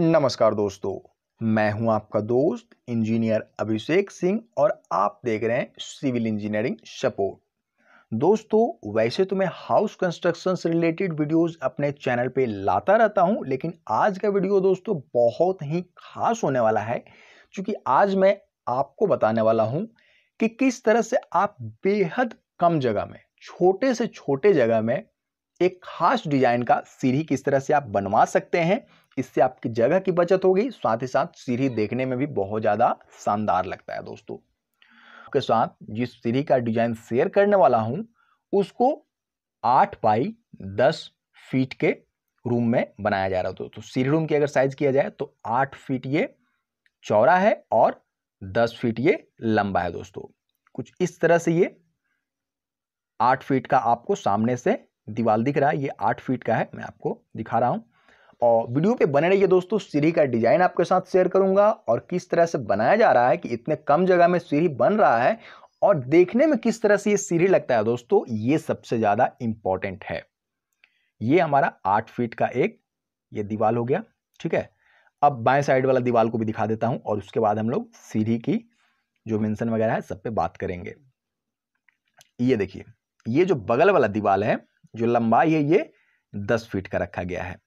नमस्कार दोस्तों मैं हूं आपका दोस्त इंजीनियर अभिषेक सिंह और आप देख रहे हैं सिविल इंजीनियरिंग सपोर्ट दोस्तों वैसे तो मैं हाउस कंस्ट्रक्शन से रिलेटेड वीडियोस अपने चैनल पे लाता रहता हूं लेकिन आज का वीडियो दोस्तों बहुत ही खास होने वाला है क्योंकि आज मैं आपको बताने वाला हूं कि किस तरह से आप बेहद कम जगह में छोटे से छोटे जगह में एक खास डिजाइन का सीढ़ी किस तरह से आप बनवा सकते हैं इससे आपकी जगह की बचत होगी साथ ही साथ सीढ़ी देखने में भी बहुत ज़्यादा शानदार लगता है दोस्तों के साथ जिस सीढ़ी का डिजाइन शेयर करने वाला हूँ उसको आठ बाई दस फीट के रूम में बनाया जा रहा है दोस्तों तो सीढ़ी रूम की अगर साइज किया जाए तो आठ फीट ये चौड़ा है और दस फीट ये लंबा है दोस्तों कुछ इस तरह से ये आठ फीट का आपको सामने से दीवार दिख रहा है ये आठ फीट का है मैं आपको दिखा रहा हूँ और वीडियो पे बने रहिए दोस्तों सीढ़ी का डिज़ाइन आपके साथ शेयर करूंगा और किस तरह से बनाया जा रहा है कि इतने कम जगह में सीढ़ी बन रहा है और देखने में किस तरह से ये सीढ़ी लगता है दोस्तों ये सबसे ज़्यादा इंपॉर्टेंट है ये हमारा आठ फीट का एक ये दीवाल हो गया ठीक है अब बाएं साइड वाला दीवाल को भी दिखा देता हूं और उसके बाद हम लोग सीढ़ी की जो मेंशन वगैरह है सब पे बात करेंगे ये देखिए ये जो बगल वाला दीवाल है जो लंबाई है ये दस फीट का रखा गया है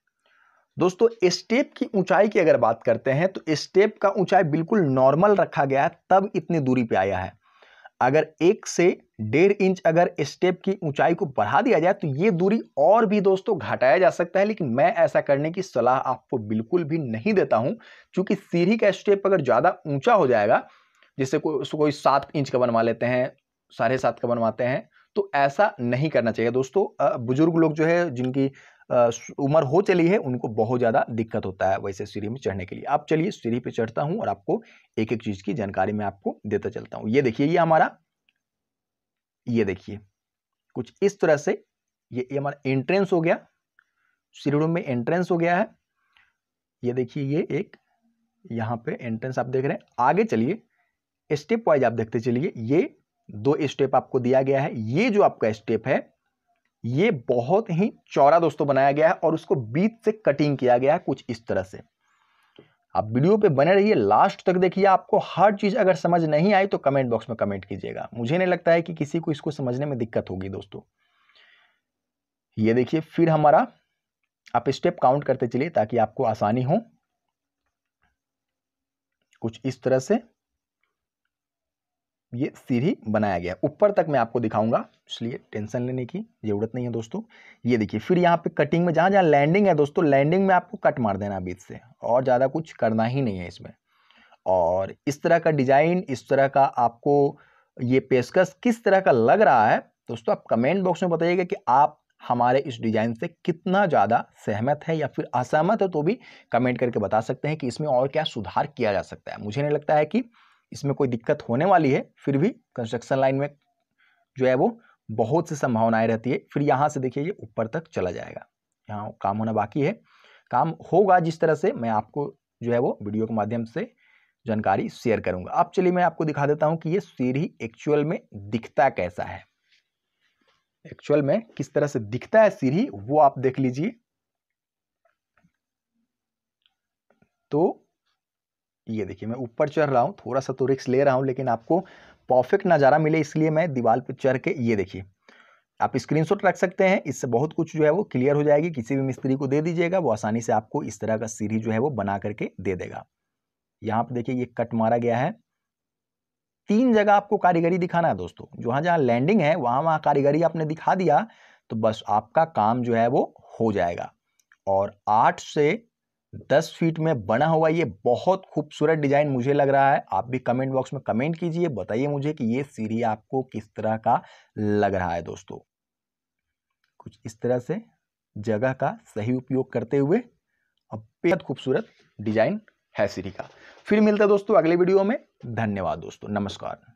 दोस्तों स्टेप की ऊंचाई की अगर बात करते हैं तो स्टेप का ऊंचाई बिल्कुल नॉर्मल रखा गया है तब इतनी दूरी पे आया है अगर एक से डेढ़ इंच अगर स्टेप की ऊंचाई को बढ़ा दिया जाए तो ये दूरी और भी दोस्तों घटाया जा सकता है लेकिन मैं ऐसा करने की सलाह आपको बिल्कुल भी नहीं देता हूँ क्योंकि सीढ़ी का स्टेप अगर ज़्यादा ऊंचा हो जाएगा जैसे को, कोई सात इंच का बनवा लेते हैं साढ़े सात का बनवाते हैं तो ऐसा नहीं करना चाहिए दोस्तों बुजुर्ग लोग जो है जिनकी उम्र हो चली है उनको बहुत ज़्यादा दिक्कत होता है वैसे सीढ़ी में चढ़ने के लिए आप चलिए सीढ़ी पर चढ़ता हूँ और आपको एक एक चीज़ की जानकारी मैं आपको देता चलता हूँ ये देखिए ये हमारा ये देखिए कुछ इस तरह से ये ये हमारा एंट्रेंस हो गया सीढ़ी में एंट्रेंस हो गया है ये देखिए ये एक यहाँ पे एंट्रेंस आप देख रहे हैं आगे चलिए स्टेप वाइज आप देखते चलिए ये दो स्टेप आपको दिया गया है ये जो आपका स्टेप है ये बहुत ही चौड़ा दोस्तों बनाया गया है और उसको बीच से कटिंग किया गया है कुछ इस तरह से आप वीडियो पे बने रहिए लास्ट तक देखिए आपको हर चीज़ अगर समझ नहीं आई तो कमेंट बॉक्स में कमेंट कीजिएगा मुझे नहीं लगता है कि किसी को इसको समझने में दिक्कत होगी दोस्तों ये देखिए फिर हमारा आप स्टेप काउंट करते चलिए ताकि आपको आसानी हो कुछ इस तरह से ये सीढ़ी बनाया गया ऊपर तक मैं आपको दिखाऊंगा इसलिए टेंशन लेने की ज़रूरत नहीं है दोस्तों ये देखिए फिर यहाँ पे कटिंग में जहाँ जहाँ लैंडिंग है दोस्तों लैंडिंग में आपको कट मार देना बीच से और ज़्यादा कुछ करना ही नहीं है इसमें और इस तरह का डिज़ाइन इस तरह का आपको ये पेशकश किस तरह का लग रहा है दोस्तों आप कमेंट बॉक्स में बताइएगा कि आप हमारे इस डिज़ाइन से कितना ज़्यादा सहमत है या फिर असहमत है तो भी कमेंट करके बता सकते हैं कि इसमें और क्या सुधार किया जा सकता है मुझे नहीं लगता है कि इसमें कोई दिक्कत होने वाली है फिर भी कंस्ट्रक्शन लाइन में जो है वो बहुत सी संभावनाएं रहती है फिर यहाँ से देखिए ये ऊपर तक चला जाएगा यहाँ काम होना बाकी है काम होगा जिस तरह से मैं आपको जो है वो वीडियो के माध्यम से जानकारी शेयर करूंगा अब चलिए मैं आपको दिखा देता हूँ कि ये सीढ़ी एक्चुअल में दिखता कैसा है एक्चुअल में किस तरह से दिखता है सीढ़ी वो आप देख लीजिए तो ये देखिए मैं ऊपर चढ़ रहा हूँ थोड़ा सा तो रिक्स ले रहा हूँ लेकिन आपको परफेक्ट नज़ारा मिले इसलिए मैं दीवार पर चढ़ के ये देखिए आप स्क्रीनशॉट रख सकते हैं इससे बहुत कुछ जो है वो क्लियर हो जाएगी किसी भी मिस्त्री को दे दीजिएगा वो आसानी से आपको इस तरह का सीढ़ी जो है वो बना करके दे देगा यहाँ पर देखिए ये कट मारा गया है तीन जगह आपको कारीगरी दिखाना है दोस्तों जहाँ जहाँ लैंडिंग है वहाँ वहाँ कारीगरी आपने दिखा दिया तो बस आपका काम जो है वो हो जाएगा और आठ से दस फीट में बना हुआ ये बहुत खूबसूरत डिज़ाइन मुझे लग रहा है आप भी कमेंट बॉक्स में कमेंट कीजिए बताइए मुझे कि ये सीढ़ी आपको किस तरह का लग रहा है दोस्तों कुछ इस तरह से जगह का सही उपयोग करते हुए अब बेहद खूबसूरत डिज़ाइन है सीढ़ी का फिर मिलता है दोस्तों अगले वीडियो में धन्यवाद दोस्तों नमस्कार